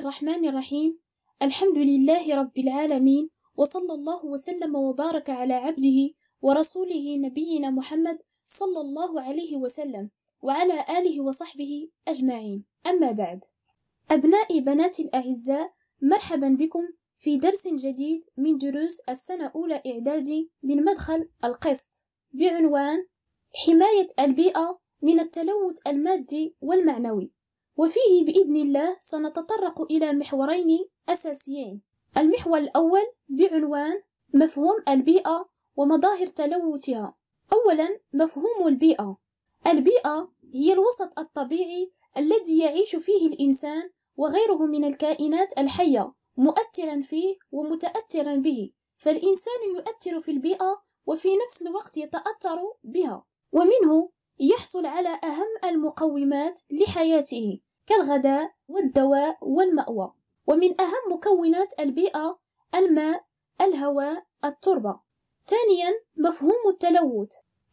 الرحمن الرحيم الحمد لله رب العالمين وصلى الله وسلم وبارك على عبده ورسوله نبينا محمد صلى الله عليه وسلم وعلى آله وصحبه أجمعين أما بعد أبنائي بناتي الأعزاء مرحبا بكم في درس جديد من دروس السنة أولى إعدادي من مدخل القسط بعنوان حماية البيئة من التلوث المادي والمعنوي وفيه بإذن الله سنتطرق إلى محورين أساسيين المحور الأول بعنوان مفهوم البيئة ومظاهر تلوثها أولا مفهوم البيئة البيئة هي الوسط الطبيعي الذي يعيش فيه الإنسان وغيره من الكائنات الحية مؤثرا فيه ومتأثرا به فالإنسان يؤثر في البيئة وفي نفس الوقت يتأثر بها ومنه يحصل على أهم المقومات لحياته كالغذاء والدواء والمأوى ومن أهم مكونات البيئة الماء الهواء التربة ثانيا مفهوم التلوث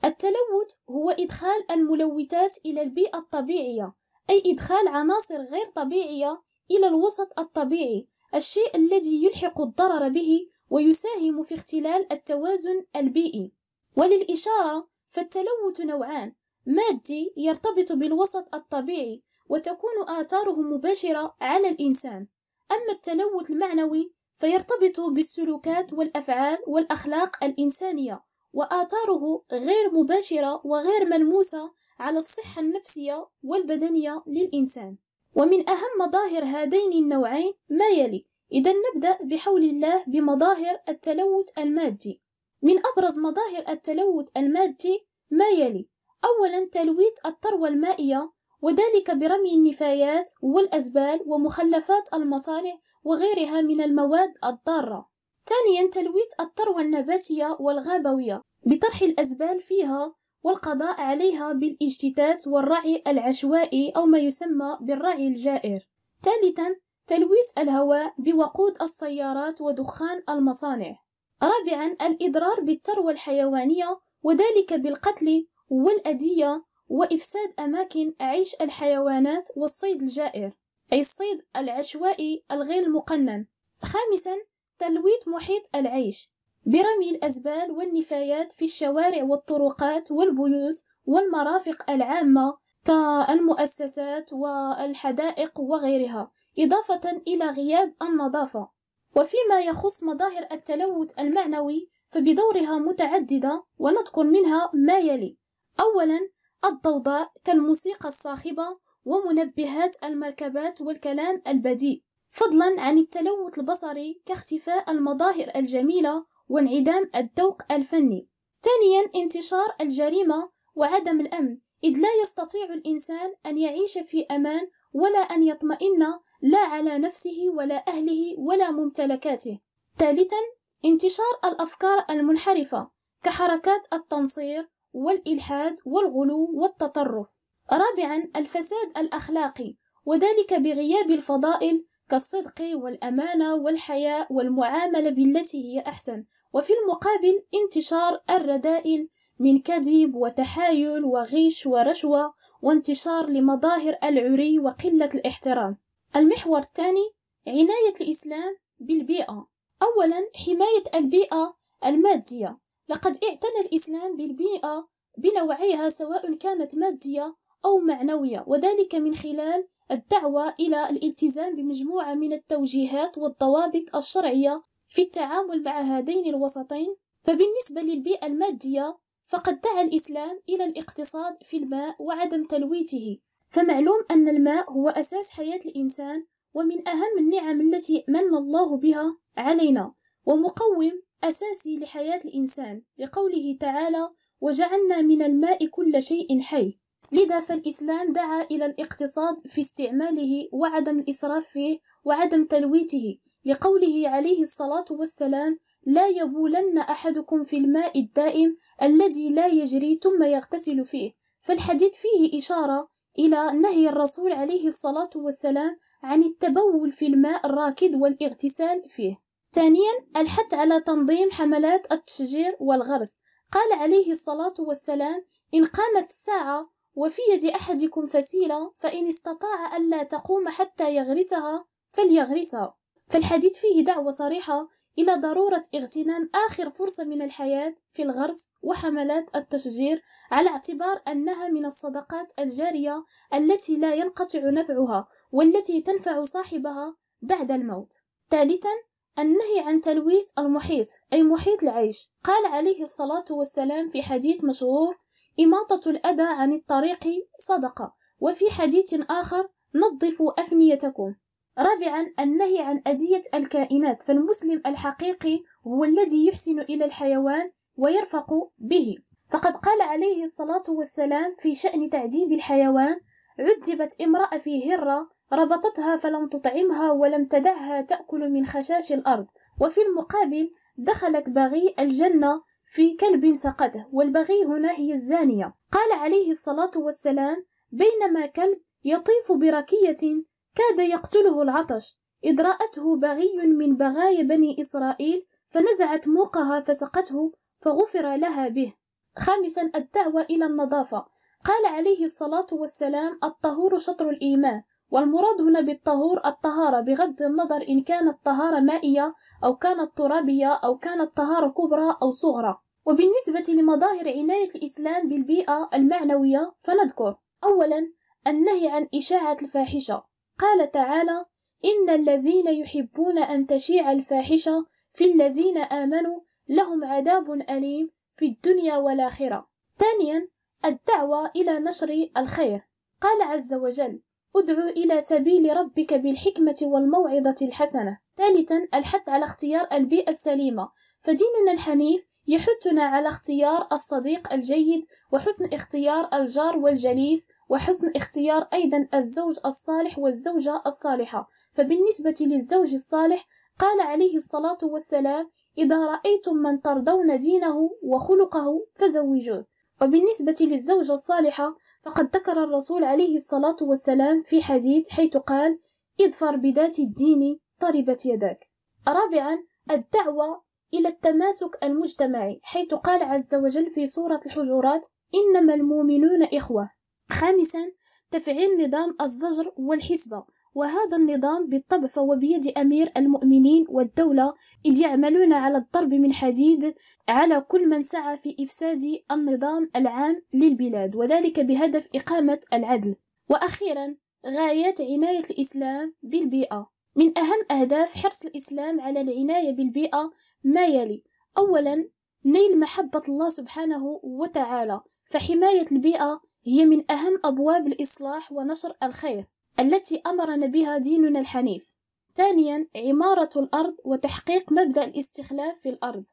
التلوث هو إدخال الملوثات إلى البيئة الطبيعية أي إدخال عناصر غير طبيعية إلى الوسط الطبيعي الشيء الذي يلحق الضرر به ويساهم في اختلال التوازن البيئي وللإشارة فالتلوث نوعان مادي يرتبط بالوسط الطبيعي وتكون آثاره مباشرة على الإنسان أما التلوث المعنوي فيرتبط بالسلوكات والأفعال والأخلاق الإنسانية وآثاره غير مباشرة وغير ملموسة على الصحة النفسية والبدنية للإنسان ومن أهم مظاهر هذين النوعين ما يلي إذا نبدأ بحول الله بمظاهر التلوث المادي من أبرز مظاهر التلوث المادي ما يلي أولا تلويث الثروة المائية وذلك برمي النفايات والأزبال ومخلفات المصانع وغيرها من المواد الضارة ثانيا تلويت الثروة النباتية والغابوية بطرح الأزبال فيها والقضاء عليها بالاجتتات والرعي العشوائي أو ما يسمى بالرعي الجائر ثالثا تلويت الهواء بوقود السيارات ودخان المصانع رابعا الإضرار بالثروة الحيوانية وذلك بالقتل والأدية وإفساد أماكن عيش الحيوانات والصيد الجائر أي الصيد العشوائي الغير المقنن خامسا تلويث محيط العيش برمي الأزبال والنفايات في الشوارع والطرقات والبيوت والمرافق العامة كالمؤسسات والحدائق وغيرها إضافة إلى غياب النظافة وفيما يخص مظاهر التلوث المعنوي فبدورها متعددة ونذكر منها ما يلي أولا الضوضاء كالموسيقى الصاخبة ومنبهات المركبات والكلام البديء فضلا عن التلوث البصري كاختفاء المظاهر الجميلة وانعدام الذوق الفني ثانيا انتشار الجريمة وعدم الأمن إذ لا يستطيع الإنسان أن يعيش في أمان ولا أن يطمئن لا على نفسه ولا أهله ولا ممتلكاته ثالثا انتشار الأفكار المنحرفة كحركات التنصير والإلحاد والغلو والتطرف. رابعًا الفساد الأخلاقي وذلك بغياب الفضائل كالصدق والأمانة والحياء والمعاملة بالتي هي أحسن وفي المقابل انتشار الرذائل من كذب وتحايل وغش ورشوة وانتشار لمظاهر العري وقلة الاحترام المحور الثاني عناية الإسلام بالبيئة أولا حماية البيئة المادية لقد اعتنى الإسلام بالبيئة بنوعيها سواء كانت مادية أو معنوية وذلك من خلال الدعوة إلى الالتزام بمجموعة من التوجيهات والضوابط الشرعية في التعامل مع هذين الوسطين فبالنسبة للبيئة المادية فقد دعا الإسلام إلى الاقتصاد في الماء وعدم تلويته فمعلوم أن الماء هو أساس حياة الإنسان ومن أهم النعم التي من الله بها علينا ومقوم أساسي لحياة الإنسان لقوله تعالى وجعلنا من الماء كل شيء حي لذا فالإسلام دعا إلى الاقتصاد في استعماله وعدم الإسراف فيه وعدم تلويته لقوله عليه الصلاة والسلام لا يبولن أحدكم في الماء الدائم الذي لا يجري ثم يغتسل فيه فالحديث فيه إشارة إلى نهي الرسول عليه الصلاة والسلام عن التبول في الماء الراكد والاغتسال فيه ثانيا الحث على تنظيم حملات التشجير والغرس قال عليه الصلاة والسلام إن قامت الساعة وفي يد أحدكم فسيلة فإن استطاع ألا تقوم حتى يغرسها فليغرسها فالحديث فيه دعوة صريحة إلى ضرورة اغتنام آخر فرصة من الحياة في الغرس وحملات التشجير على اعتبار أنها من الصدقات الجارية التي لا ينقطع نفعها والتي تنفع صاحبها بعد الموت. ثالثا النهي عن تلويث المحيط أي محيط العيش قال عليه الصلاة والسلام في حديث مشهور إماطة الأذى عن الطريق صدقة وفي حديث آخر نظفوا أفنيتكم رابعا النهي عن أذية الكائنات فالمسلم الحقيقي هو الذي يحسن إلى الحيوان ويرفق به فقد قال عليه الصلاة والسلام في شأن تعذيب الحيوان عذبت امرأة في هرة ربطتها فلم تطعمها ولم تدعها تأكل من خشاش الأرض وفي المقابل دخلت بغي الجنة في كلب سقته والبغي هنا هي الزانية قال عليه الصلاة والسلام بينما كلب يطيف بركية كاد يقتله العطش إذ رأته بغي من بغايا بني إسرائيل فنزعت موقها فسقته فغفر لها به خامسا الدعوة إلى النظافة قال عليه الصلاة والسلام الطهور شطر الإيمان والمراد هنا بالطهور الطهارة بغض النظر إن كانت طهارة مائية أو كانت ترابية أو كانت طهارة كبرى أو صغرى وبالنسبة لمظاهر عناية الإسلام بالبيئة المعنوية فنذكر أولا النهي عن إشاعة الفاحشة قال تعالى إن الذين يحبون أن تشيع الفاحشة في الذين آمنوا لهم عذاب أليم في الدنيا والآخرة ثانيا الدعوة إلى نشر الخير قال عز وجل ادع إلى سبيل ربك بالحكمة والموعظة الحسنة. ثالثا الحث على اختيار البيئة السليمة فديننا الحنيف يحثنا على اختيار الصديق الجيد وحسن اختيار الجار والجليس وحسن اختيار أيضا الزوج الصالح والزوجة الصالحة فبالنسبة للزوج الصالح قال عليه الصلاة والسلام إذا رأيتم من ترضون دينه وخلقه فزوجوه وبالنسبة للزوجة الصالحة فقد ذكر الرسول عليه الصلاة والسلام في حديث حيث قال اظفر بذات الدين طربت يداك رابعا الدعوة إلى التماسك المجتمعي حيث قال عز وجل في سورة الحجرات إنما المؤمنون إخوة خامسا تفعيل نظام الزجر والحسبة وهذا النظام بالطبع فهو بيد أمير المؤمنين والدولة إذ يعملون على الضرب من حديد على كل من سعى في إفساد النظام العام للبلاد وذلك بهدف إقامة العدل وأخيرا غايات عناية الإسلام بالبيئة من أهم أهداف حرص الإسلام على العناية بالبيئة ما يلي أولا نيل محبة الله سبحانه وتعالى فحماية البيئة هي من أهم أبواب الإصلاح ونشر الخير التي أمرنا بها ديننا الحنيف ثانيا عمارة الأرض وتحقيق مبدأ الاستخلاف في الأرض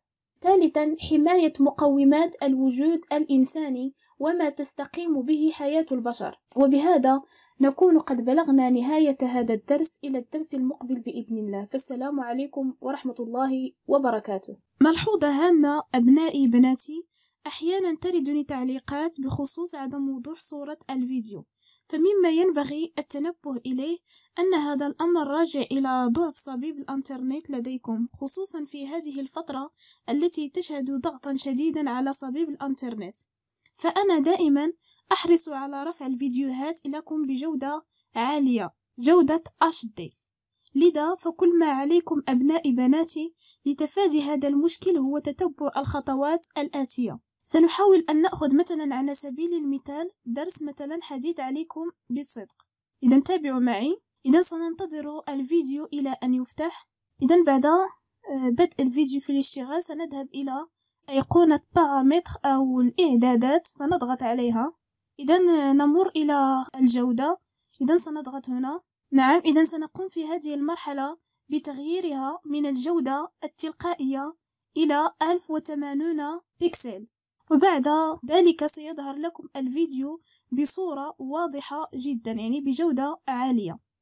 ثالثا حماية مقومات الوجود الإنساني وما تستقيم به حياة البشر وبهذا نكون قد بلغنا نهاية هذا الدرس إلى الدرس المقبل بإذن الله فالسلام عليكم ورحمة الله وبركاته ملحوظة هامة أبنائي بناتي أحيانا تردني تعليقات بخصوص عدم وضوح صورة الفيديو فمما ينبغي التنبه إليه أن هذا الأمر راجع إلى ضعف صبيب الإنترنت لديكم خصوصا في هذه الفترة التي تشهد ضغطا شديدا على صبيب الإنترنت فأنا دائما أحرص على رفع الفيديوهات لكم بجودة عالية جودة HD لذا فكل ما عليكم أبناء بناتي لتفادي هذا المشكل هو تتبع الخطوات الآتية سنحاول أن نأخذ مثلا على سبيل المثال درس مثلا حديث عليكم بالصدق إذا تابعوا معي إذا سننتظر الفيديو إلى أن يفتح إذا بعد آه، بدء الفيديو في الاشتغال سنذهب إلى أيقونة بارامتر أو الإعدادات فنضغط عليها إذا آه، نمر إلى الجودة إذا سنضغط هنا نعم إذا سنقوم في هذه المرحلة بتغييرها من الجودة التلقائية إلى 1080 بيكسل وبعد ذلك سيظهر لكم الفيديو بصورة واضحة جدا يعني بجودة عالية